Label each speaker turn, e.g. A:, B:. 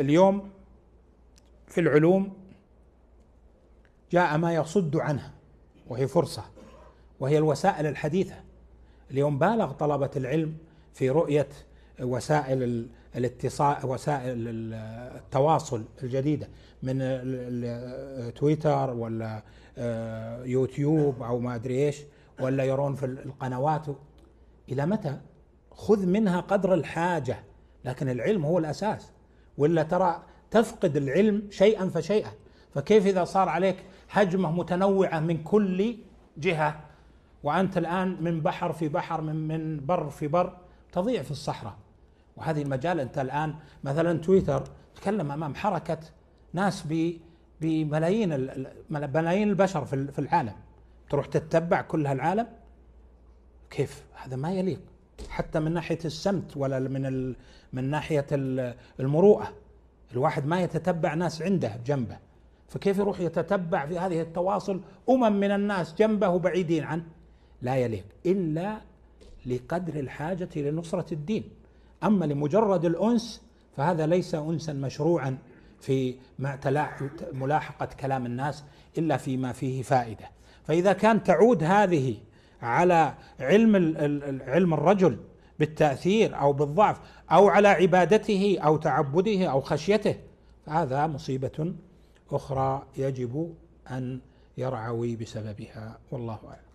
A: اليوم في العلوم جاء ما يصد عنها وهي فرصه وهي الوسائل الحديثه اليوم بالغ طلبه العلم في رؤيه وسائل الاتصال وسائل التواصل الجديده من تويتر ولا آه، يوتيوب او ما ادري ايش ولا يرون في القنوات الى متى؟ خذ منها قدر الحاجه لكن العلم هو الاساس ولا ترى تفقد العلم شيئا فشيئا فكيف اذا صار عليك هجمه متنوعه من كل جهه وانت الان من بحر في بحر من من بر في بر تضيع في الصحراء وهذه المجال انت الان مثلا تويتر تكلم امام حركه ناس بملايين ملايين البشر في العالم تروح تتبع كل هالعالم كيف هذا ما يليق حتى من ناحيه السمت ولا من من ناحيه المروءه الواحد ما يتتبع ناس عنده جنبه فكيف يروح يتتبع في هذه التواصل امم من الناس جنبه بعيدين عنه لا يليق الا لقدر الحاجه لنصره الدين اما لمجرد الانس فهذا ليس انسا مشروعا في ملاحقه كلام الناس الا فيما فيه فائده فاذا كان تعود هذه على علم علم الرجل بالتاثير او بالضعف او على عبادته او تعبده او خشيته هذا مصيبه اخرى يجب ان يرعوي بسببها والله اعلم